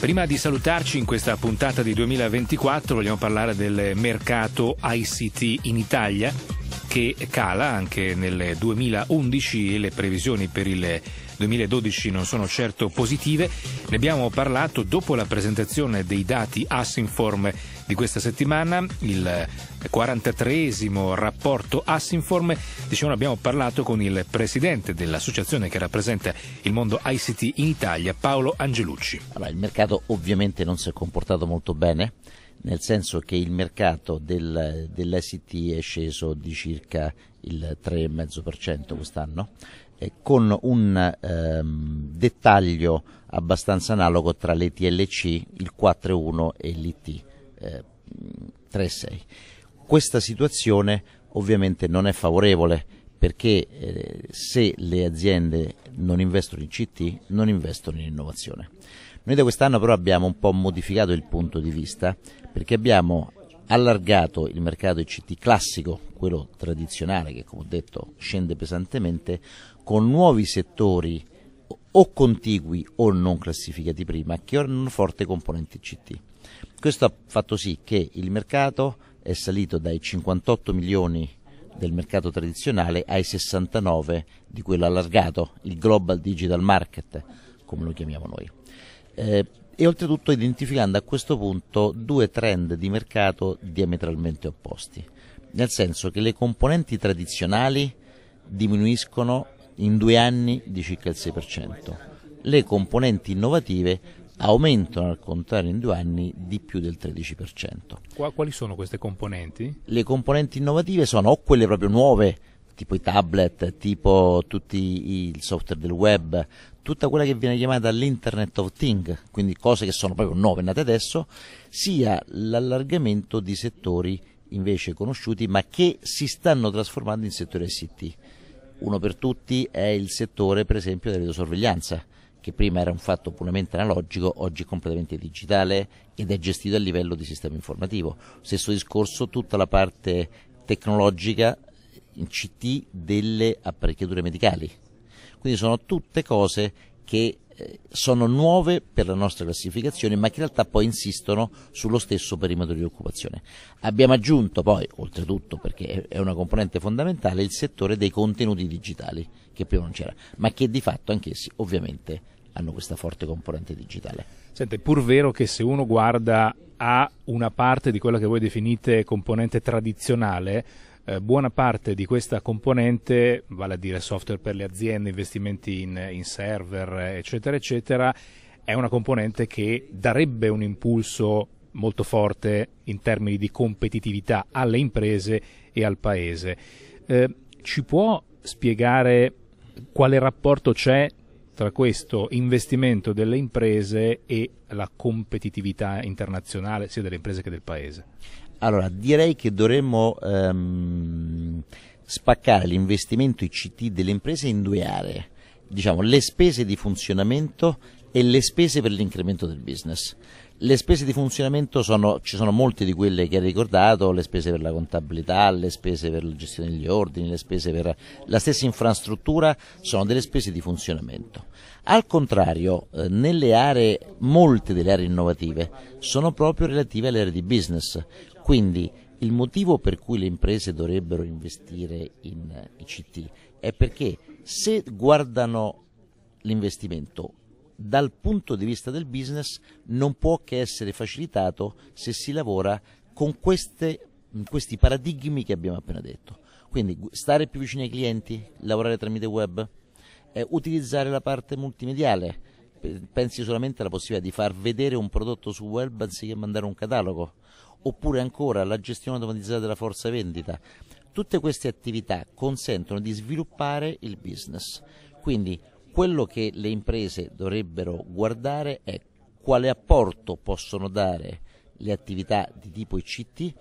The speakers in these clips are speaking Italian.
Prima di salutarci in questa puntata di 2024 vogliamo parlare del mercato ICT in Italia che cala anche nel 2011 e le previsioni per il 2012 non sono certo positive. Ne abbiamo parlato dopo la presentazione dei dati Assinform di questa settimana, il 43esimo rapporto Assinform. Diciamo, abbiamo parlato con il presidente dell'associazione che rappresenta il mondo ICT in Italia, Paolo Angelucci. Allora, il mercato ovviamente non si è comportato molto bene nel senso che il mercato del, dell'ICT è sceso di circa il 3,5% quest'anno, eh, con un ehm, dettaglio abbastanza analogo tra le TLC, il 4,1 e l'IT eh, 3,6. Questa situazione ovviamente non è favorevole perché eh, se le aziende non investono in CT non investono in innovazione. Noi da quest'anno però abbiamo un po' modificato il punto di vista perché abbiamo allargato il mercato ICT classico, quello tradizionale che come ho detto scende pesantemente, con nuovi settori o contigui o non classificati prima che hanno forte componente ICT. Questo ha fatto sì che il mercato è salito dai 58 milioni del mercato tradizionale ai 69 di quello allargato, il Global Digital Market, come lo chiamiamo noi eh, e oltretutto identificando a questo punto due trend di mercato diametralmente opposti, nel senso che le componenti tradizionali diminuiscono in due anni di circa il 6%, le componenti innovative aumentano al contrario in due anni di più del 13%. Quali sono queste componenti? Le componenti innovative sono o quelle proprio nuove tipo i tablet, tipo tutti i software del web, tutta quella che viene chiamata l'Internet of Things, quindi cose che sono proprio nuove nate adesso, sia l'allargamento di settori invece conosciuti ma che si stanno trasformando in settore ICT. Uno per tutti è il settore per esempio della videosorveglianza che prima era un fatto puramente analogico, oggi è completamente digitale ed è gestito a livello di sistema informativo. Stesso discorso tutta la parte tecnologica in CT delle apparecchiature medicali. Quindi sono tutte cose che eh, sono nuove per la nostra classificazione, ma che in realtà poi insistono sullo stesso perimetro di occupazione. Abbiamo aggiunto poi, oltretutto perché è una componente fondamentale, il settore dei contenuti digitali, che prima non c'era, ma che di fatto anch'essi ovviamente hanno questa forte componente digitale. Senti, è pur vero che se uno guarda a una parte di quella che voi definite componente tradizionale, eh, buona parte di questa componente, vale a dire software per le aziende, investimenti in, in server, eccetera, eccetera, è una componente che darebbe un impulso molto forte in termini di competitività alle imprese e al paese. Eh, ci può spiegare quale rapporto c'è tra questo investimento delle imprese e la competitività internazionale sia delle imprese che del paese? Allora, direi che dovremmo ehm, spaccare l'investimento ICT delle imprese in due aree, diciamo le spese di funzionamento e le spese per l'incremento del business. Le spese di funzionamento sono, ci sono molte di quelle che hai ricordato, le spese per la contabilità, le spese per la gestione degli ordini, le spese per la stessa infrastruttura, sono delle spese di funzionamento. Al contrario, eh, nelle aree, molte delle aree innovative sono proprio relative alle aree di business, quindi il motivo per cui le imprese dovrebbero investire in ICT è perché se guardano l'investimento dal punto di vista del business non può che essere facilitato se si lavora con queste, questi paradigmi che abbiamo appena detto. Quindi stare più vicini ai clienti, lavorare tramite web, eh, utilizzare la parte multimediale, pensi solamente alla possibilità di far vedere un prodotto sul web anziché mandare un catalogo, oppure ancora la gestione automatizzata della forza vendita. Tutte queste attività consentono di sviluppare il business. Quindi quello che le imprese dovrebbero guardare è quale apporto possono dare le attività di tipo ICT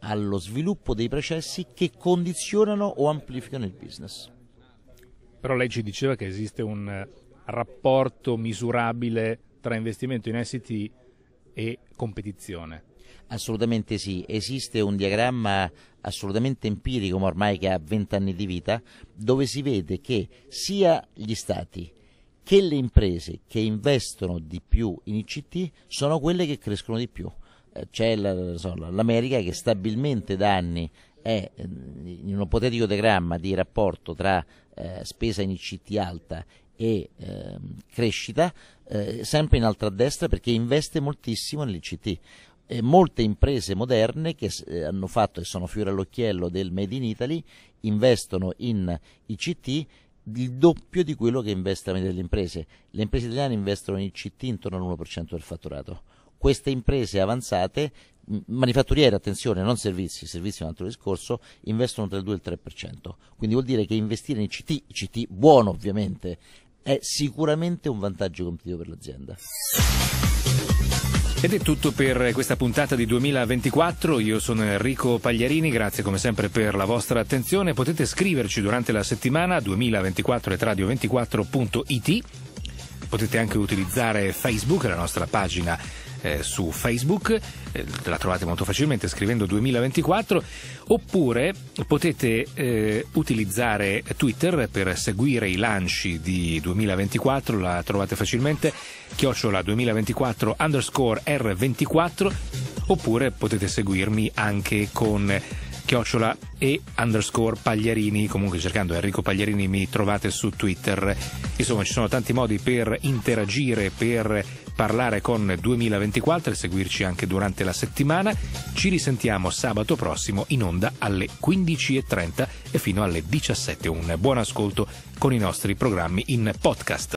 allo sviluppo dei processi che condizionano o amplificano il business. Però lei ci diceva che esiste un eh, rapporto misurabile tra investimento in ICT e competizione. Assolutamente sì, esiste un diagramma assolutamente empirico, ma ormai che ha 20 anni di vita, dove si vede che sia gli stati che le imprese che investono di più in ICT sono quelle che crescono di più. Eh, c'è l'America che stabilmente da anni è eh, in un ipotetico diagramma di rapporto tra eh, spesa in ICT alta e eh, crescita, eh, sempre in altra destra perché investe moltissimo nell'ICT. E molte imprese moderne che eh, hanno fatto e sono fiore all'occhiello del Made in Italy investono in ICT il doppio di quello che investe la media delle imprese. Le imprese italiane investono in ICT intorno all'1% del fatturato. Queste imprese avanzate, manifatturiere, attenzione, non servizi, servizi è un altro discorso, investono tra il 2 e il 3%. Quindi vuol dire che investire in ICT, ICT buono ovviamente, è sicuramente un vantaggio competitivo per l'azienda. Ed è tutto per questa puntata di 2024, io sono Enrico Pagliarini, grazie come sempre per la vostra attenzione, potete scriverci durante la settimana 2024etradio24.it, potete anche utilizzare Facebook, la nostra pagina eh, su Facebook, eh, la trovate molto facilmente scrivendo 2024, oppure potete eh, utilizzare Twitter per seguire i lanci di 2024, la trovate facilmente, chiocciola 2024 underscore R24, oppure potete seguirmi anche con chiocciola e underscore Pagliarini, comunque cercando Enrico Pagliarini mi trovate su Twitter. Insomma, ci sono tanti modi per interagire, per parlare con 2024 e seguirci anche durante la settimana. Ci risentiamo sabato prossimo in onda alle 15.30 e fino alle 17. Un buon ascolto con i nostri programmi in podcast.